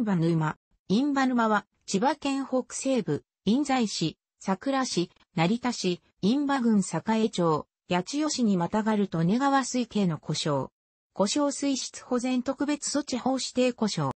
ンバ沼。インバ沼は、千葉県北西部、印西市、桜市、成田市、印馬郡栄町、八千代市にまたがる利根川水系の故障。故障水質保全特別措置法指定故障。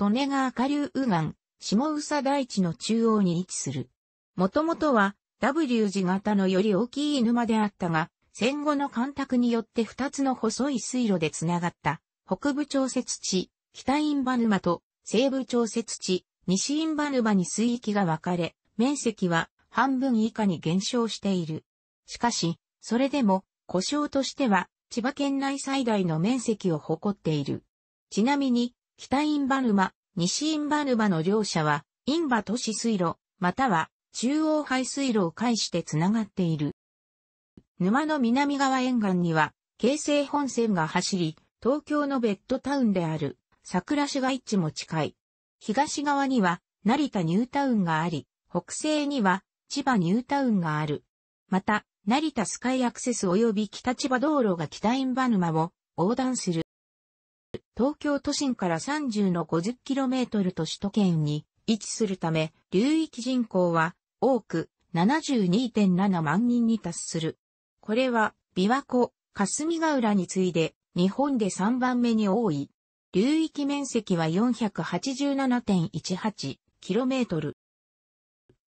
利根川下流右岸、下宇佐大地の中央に位置する。もともとは W 字型のより大きい沼であったが、戦後の干拓によって二つの細い水路でつながった北部調節地、北インバ沼と西部調節地、西インバ沼に水域が分かれ、面積は半分以下に減少している。しかし、それでも、故障としては、千葉県内最大の面積を誇っている。ちなみに、北インバ沼、西インバ沼の両者は、インバ都市水路、または中央排水路を介してつながっている。沼の南側沿岸には、京成本線が走り、東京のベッドタウンである桜市街地も近い。東側には成田ニュータウンがあり、北西には千葉ニュータウンがある。また、成田スカイアクセス及び北千葉道路が北インバ沼を横断する。東京都心から30の 50km と首都圏に位置するため、流域人口は多く72.7万人に達する。これは、琵琶湖、霞ヶ浦に次いで日本で3番目に多い流域面積は 487.18km。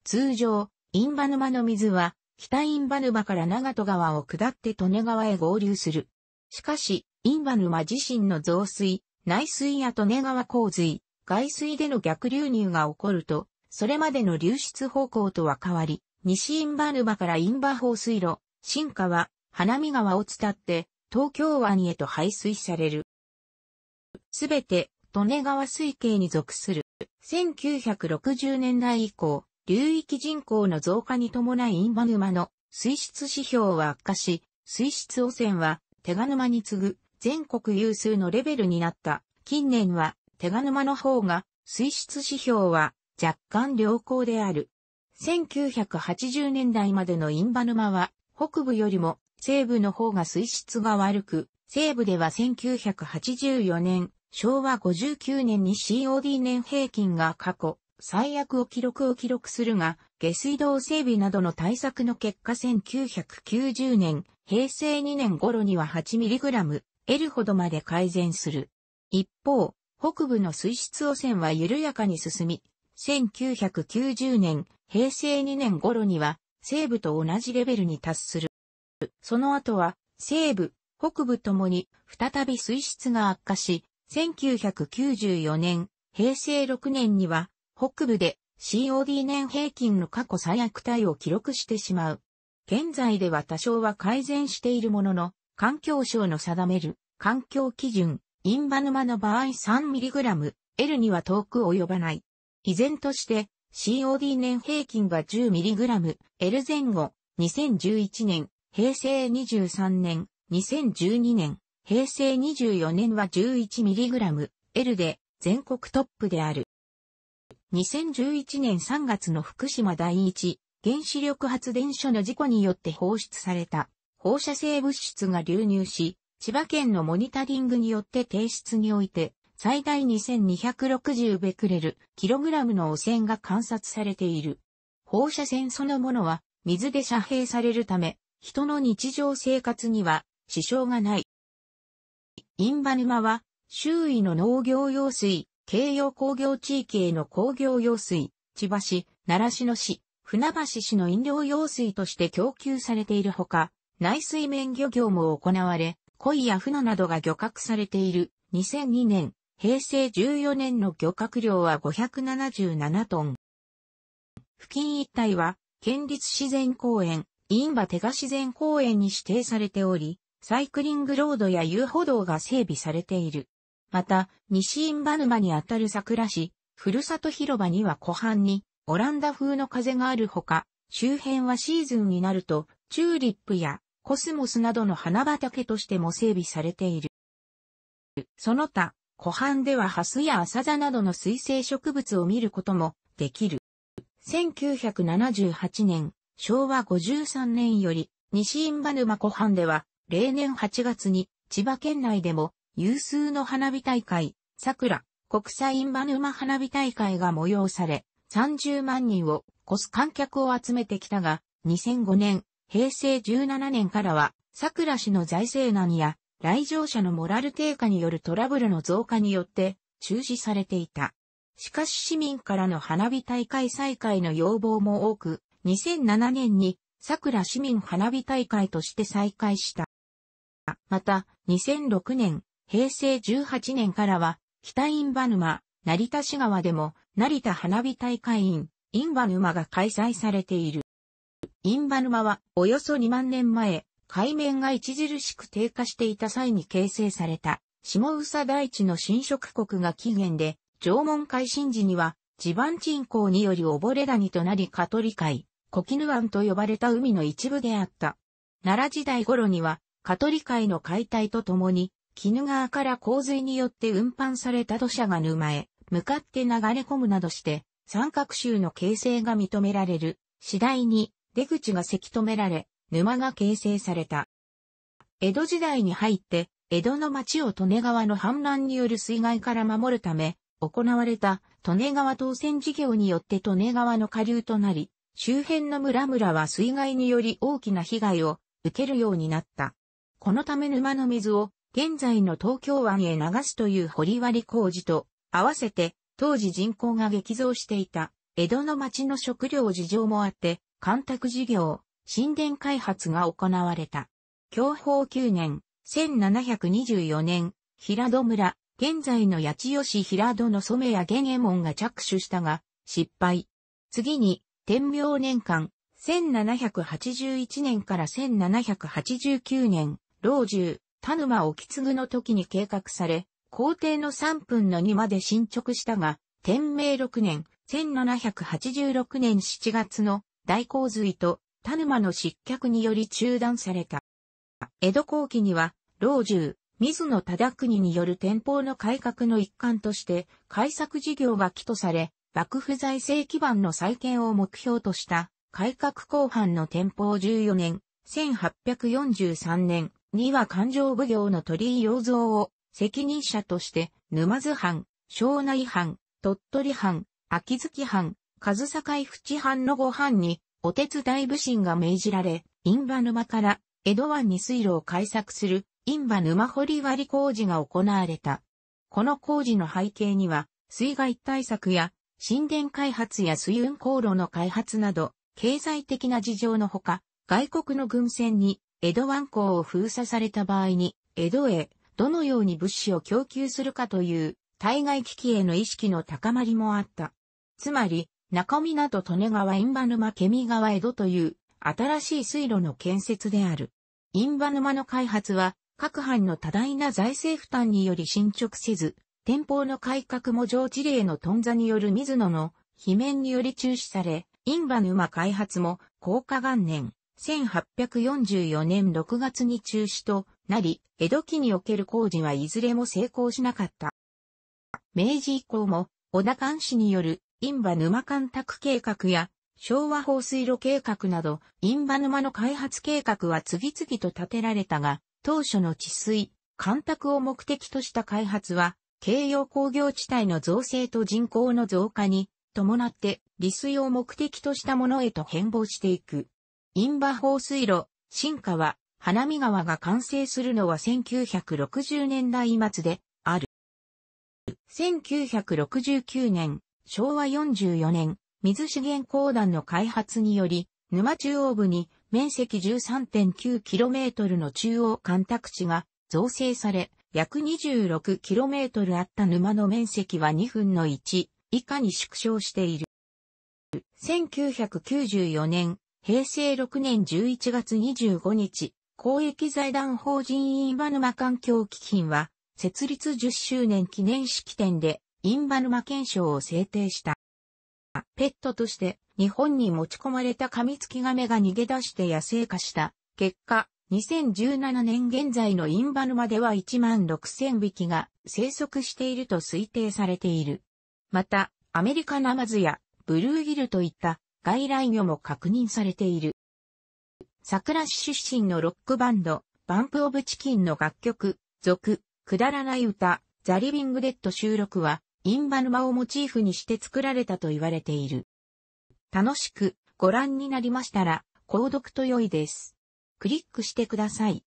通常、インバ沼の水は、北インバ沼から長戸川を下って利根川へ合流する。しかし、インバ沼自身の増水、内水や利根川洪水、外水での逆流入が起こると、それまでの流出方向とは変わり、西インバ沼からインバ放水路、進化は、花見川を伝って、東京湾へと排水される。すべて、利根川水系に属する。1960年代以降、流域人口の増加に伴いインバ沼の水質指標は悪化し、水質汚染は手賀沼に次ぐ全国有数のレベルになった。近年は手賀沼の方が水質指標は若干良好である。1980年代までのインバ沼は北部よりも西部の方が水質が悪く、西部では1984年、昭和59年に COD 年平均が過去最悪を記録を記録するが、下水道整備などの対策の結果1990年、平成2年頃には 8mg L ほどまで改善する。一方、北部の水質汚染は緩やかに進み、1990年、平成2年頃には西部と同じレベルに達する。その後は西部、北部ともに再び水質が悪化し、1994年、平成6年には、北部で COD 年平均の過去最悪体を記録してしまう。現在では多少は改善しているものの、環境省の定める環境基準、インバ沼の場合 3mg、L には遠く及ばない。依然として COD 年平均は 10mg、L 前後、2011年、平成23年、2012年、平成24年は 11mg、L で全国トップである。2011年3月の福島第一原子力発電所の事故によって放出された放射性物質が流入し、千葉県のモニタリングによって提出において最大2260ベクレル、キログラムの汚染が観察されている。放射線そのものは水で遮蔽されるため、人の日常生活には支障がない。インバ沼は、周囲の農業用水、京葉工業地域への工業用水、千葉市、奈良市の市、船橋市の飲料用水として供給されているほか、内水面漁業も行われ、鯉や船などが漁獲されている2002年、平成14年の漁獲量は577トン。付近一帯は、県立自然公園、インバ手賀自然公園に指定されており、サイクリングロードや遊歩道が整備されている。また、西イバヌ沼にあたる桜市、ふるさと広場には湖畔に、オランダ風の風があるほか、周辺はシーズンになると、チューリップやコスモスなどの花畑としても整備されている。その他、湖畔ではハスやアサザなどの水生植物を見ることもできる。1978年、昭和53年より、西印場沼湖畔では、例年8月に千葉県内でも有数の花火大会、桜、国際インバヌマ花火大会が催され、30万人を超す観客を集めてきたが、2005年、平成17年からは、桜市の財政難や、来場者のモラル低下によるトラブルの増加によって、中止されていた。しかし市民からの花火大会再開の要望も多く、2007年に、桜市民花火大会として再開した。また、2006年、平成18年からは、北インバ沼、成田市川でも、成田花火大会員、インバ沼が開催されている。インバ沼は、およそ2万年前、海面が著しく低下していた際に形成された、下宇佐大地の侵食国が起源で、縄文海進時には、地盤沈降により溺れ谷となりカトリ海、コキヌ湾と呼ばれた海の一部であった。奈良時代頃には、カトリ海の解体とともに、鬼怒川から洪水によって運搬された土砂が沼へ、向かって流れ込むなどして、三角州の形成が認められる。次第に、出口がせき止められ、沼が形成された。江戸時代に入って、江戸の町を利根川の氾濫による水害から守るため、行われた利根川当選事業によって利根川の下流となり、周辺の村々は水害により大きな被害を受けるようになった。このため沼の水を現在の東京湾へ流すという掘割工事と合わせて当時人口が激増していた江戸の町の食料事情もあって干拓事業、神殿開発が行われた。享保9年、1724年、平戸村、現在の八千代市平戸の染谷玄右衛門が着手したが、失敗。次に、天明年間、1781年から1789年、老中、田沼沖継の時に計画され、皇帝の3分の2まで進捗したが、天明6年、1786年7月の大洪水と田沼の失脚により中断された。江戸後期には、老中、水野忠国による天保の改革の一環として、改革事業が起とされ、幕府財政基盤の再建を目標とした、改革後半の天保14年、1843年、2は勘定奉行の鳥居洋蔵を責任者として沼津藩、庄内藩、鳥取藩、秋月藩、上井淵藩のご藩にお手伝い武神が命じられ、印旛沼から江戸湾に水路を開削する印旛沼掘り割り工事が行われた。この工事の背景には、水害対策や神殿開発や水運航路の開発など、経済的な事情のほか、外国の軍船に江戸湾港を封鎖された場合に、江戸へどのように物資を供給するかという対外危機への意識の高まりもあった。つまり、中港利根川印旛沼ケミ川江戸という新しい水路の建設である。印旛沼の開発は各藩の多大な財政負担により進捗せず、天保の改革も上地例の頓挫による水野の罷免により中止され、印旛沼開発も高果元年、1844年6月に中止となり、江戸期における工事はいずれも成功しなかった。明治以降も、小田監視による、インバ沼干拓計画や、昭和放水路計画など、インバ沼の開発計画は次々と立てられたが、当初の治水、干拓を目的とした開発は、京葉工業地帯の造成と人口の増加に伴って、利水を目的としたものへと変貌していく。インバ放水路、新川、花見川が完成するのは1960年代末である。1969年、昭和44年、水資源公団の開発により、沼中央部に面積 13.9km の中央干拓地が造成され、約 26km あった沼の面積は2分の1以下に縮小している。1994年、平成6年11月25日、公益財団法人インバ沼環境基金は、設立10周年記念式典で、インバ沼憲章を制定した。ペットとして日本に持ち込まれたカミツキガメが逃げ出して野生化した。結果、2017年現在のインバ沼では1万6000匹が生息していると推定されている。また、アメリカナマズやブルーギルといった外来魚も確認されている。桜市出身のロックバンド、バンプオブチキンの楽曲、続、くだらない歌、ザリビングデッド収録は、インバマをモチーフにして作られたと言われている。楽しくご覧になりましたら、購読と良いです。クリックしてください。